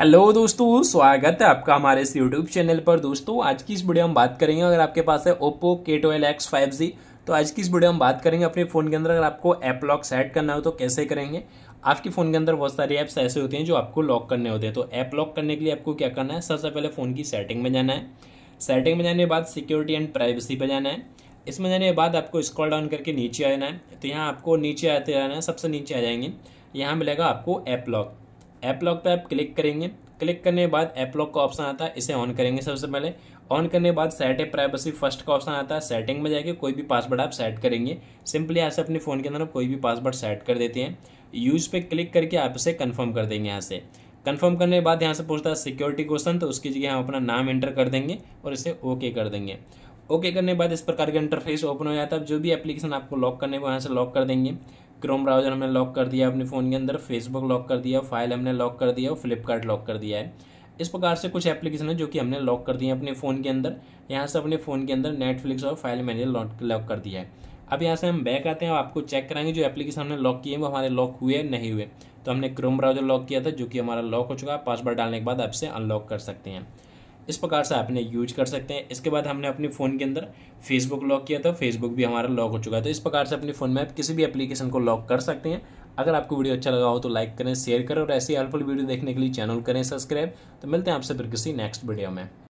hello दोस्तों स्वागत है आपका हमारे इस यूट्यूब चैनल पर दोस्तों आज की इस वीडियो हम बात करेंगे अगर आपके पास है ओप्पो के ट्वेल्व एक्स फाइव जी तो आज की इस वीडियो हम बात करेंगे अपने फ़ोन के अंदर अगर आपको ऐप लॉक सेट करना हो तो कैसे करेंगे आपके फ़ोन के अंदर बहुत सारे ऐप्स ऐसे होते हैं जो आपको लॉक करने होते हैं तो ऐप लॉक करने के लिए आपको क्या करना है सबसे पहले फ़ोन की सेटिंग में जाना है सेटिंग में जाने के बाद सिक्योरिटी एंड प्राइवेसी पर जाना है इसमें जाने के बाद आपको स्क्रॉल डाउन करके नीचे आना है तो यहाँ आपको नीचे आते जाना है सबसे नीचे आ जाएंगे यहाँ मिलेगा आपको ऐप लॉक ऐप लॉक पर आप क्लिक करेंगे क्लिक करने के बाद ऐप लॉक का ऑप्शन आता है इसे ऑन करेंगे सबसे पहले ऑन करने के बाद सेट ए प्राइवेसी फर्स्ट का ऑप्शन आता है सेटिंग में जाके कोई भी पासवर्ड आप सेट करेंगे सिंपली यहाँ से अपने फ़ोन के अंदर कोई भी पासवर्ड सेट कर देते हैं यूज़ पे क्लिक करके आप इसे कन्फर्म कर देंगे यहाँ से कन्फर्म करने के बाद यहाँ से पूछता है सिक्योरिटी क्वेश्चन तो उसकी जगह हम अपना नाम एंटर कर देंगे और इसे ओके कर देंगे ओके करने के बाद इस प्रकार का इंटरफेस ओपन हो जाता है जो भी एप्लीकेशन आपको लॉक करने को यहाँ से लॉक कर देंगे क्रोम ब्राउजर हमने लॉक कर दिया अपने फ़ोन के अंदर फेसबुक लॉक कर दिया फाइल हमने लॉक कर दिया और फ्लिपकार्ट लॉक कर दिया है इस प्रकार से कुछ एप्लीकेशन है जो कि हमने लॉक कर दिए अपने फ़ोन के अंदर यहाँ से अपने फ़ोन के अंदर नेटफ्लिक्स और फाइल मैनेजर लॉक कर दिया है अब यहाँ से हम बैक आते हैं और आपको चेक कराएंगे जो एप्लीकेशन हमने लॉक किए हैं वो हमारे लॉक हुए नहीं हुए तो हमने क्रोम ब्राउजर लॉक किया था जो कि हमारा लॉक हो चुका है पासवर्ड डालने के बाद आपसे अनलॉक कर सकते हैं इस प्रकार से आप इन्हें यूज कर सकते हैं इसके बाद हमने अपने फ़ोन के अंदर फेसबुक लॉक किया था फेसबुक भी हमारा लॉक हो चुका है तो इस प्रकार से अपने फ़ोन में आप किसी भी एप्लीकेशन को लॉक कर सकते हैं अगर आपको वीडियो अच्छा लगा हो तो लाइक करें शेयर करें और ऐसी हेल्पफुल वीडियो देखने के लिए चैनल करें सब्सक्राइब तो मिलते हैं आपसे फिर किसी नेक्स्ट वीडियो में